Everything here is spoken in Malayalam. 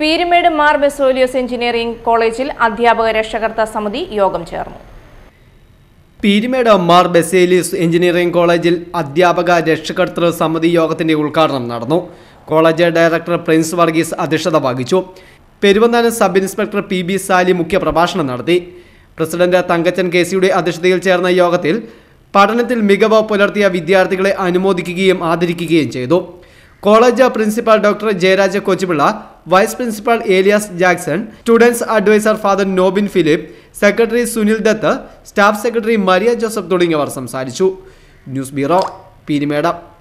പീരുമേട് മാർ ബെസോലിയസ് എഞ്ചിനീയറിംഗ് കോളേജിൽ അധ്യാപക രക്ഷകർത്ത സമിതി യോഗം ചേർന്നു പീരുമേട് മാർ ബെസേലിയസ് എഞ്ചിനീയറിംഗ് കോളേജിൽ അധ്യാപക രക്ഷകർത്തൃ സമിതി യോഗത്തിന്റെ ഉദ്ഘാടനം നടന്നു കോളേജ് ഡയറക്ടർ പ്രിൻസ് വർഗീസ് അധ്യക്ഷത വഹിച്ചു Peruvanthanam sub inspector P B Sali മുഖ്യ പ്രഭാഷണം നടത്തി പ്രസിഡന്റ് തങ്കച്ചൻ കെ സിയുടെ അധ്യക്ഷതയിൽ ചേർന്ന യോഗത്തിൽ പഠനത്തിൽ മികവ് പുലർത്തിയ വിദ്യാർത്ഥികളെ അനുമോദിക്കുകയും ആദരിക്കുകയും ചെയ്തു college principal doctor Jayaraja Kochupilla vice principal Elias Jackson students adviser father Nobin Philip secretary Sunil Dutt staff secretary Maria Joseph തുടങ്ങിയവർ സംസാരിച്ചു ന്യൂസ് ബ്യൂറോ പീരിമേഡം